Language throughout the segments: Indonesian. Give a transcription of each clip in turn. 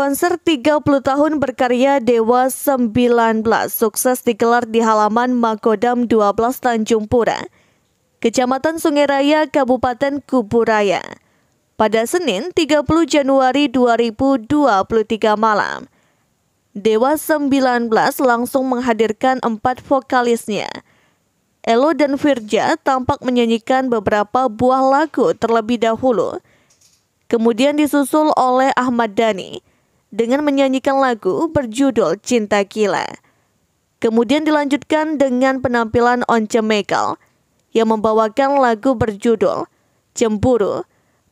Konser 30 tahun berkarya Dewa 19 sukses digelar di halaman Makodam 12 Tanjung Pura, Kecamatan Sungai Raya, Kabupaten Kuburaya. Pada Senin 30 Januari 2023 malam, Dewa 19 langsung menghadirkan empat vokalisnya. Elo dan Virja tampak menyanyikan beberapa buah lagu terlebih dahulu, kemudian disusul oleh Ahmad Dhani, dengan menyanyikan lagu berjudul Cinta Gila. Kemudian dilanjutkan dengan penampilan Once Mekel yang membawakan lagu berjudul Cemburu,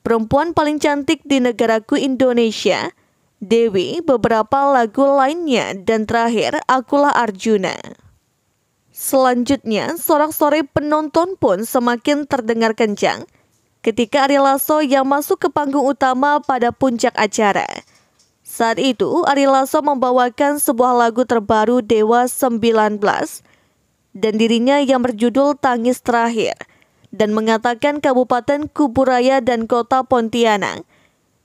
perempuan paling cantik di negaraku Indonesia, Dewi, beberapa lagu lainnya, dan terakhir Akulah Arjuna. Selanjutnya, sorak-sorai penonton pun semakin terdengar kencang ketika Ari Lasso yang masuk ke panggung utama pada puncak acara. Saat itu, Ari Lasso membawakan sebuah lagu terbaru Dewa 19 dan dirinya yang berjudul Tangis Terakhir dan mengatakan Kabupaten Kuburaya dan Kota Pontianak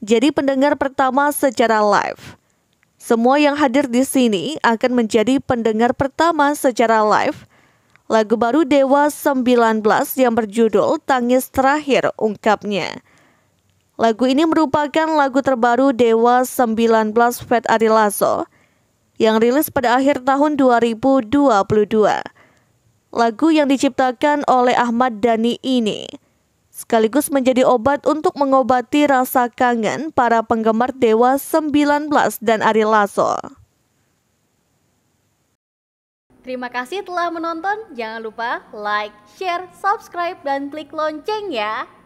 jadi pendengar pertama secara live. Semua yang hadir di sini akan menjadi pendengar pertama secara live lagu baru Dewa 19 yang berjudul Tangis Terakhir ungkapnya. Lagu ini merupakan lagu terbaru Dewa 19 Fred Ari Lasso yang rilis pada akhir tahun 2022. Lagu yang diciptakan oleh Ahmad Dhani ini sekaligus menjadi obat untuk mengobati rasa kangen para penggemar Dewa 19 dan Ari Lasso. Terima kasih telah menonton. Jangan lupa like, share, subscribe, dan klik lonceng ya.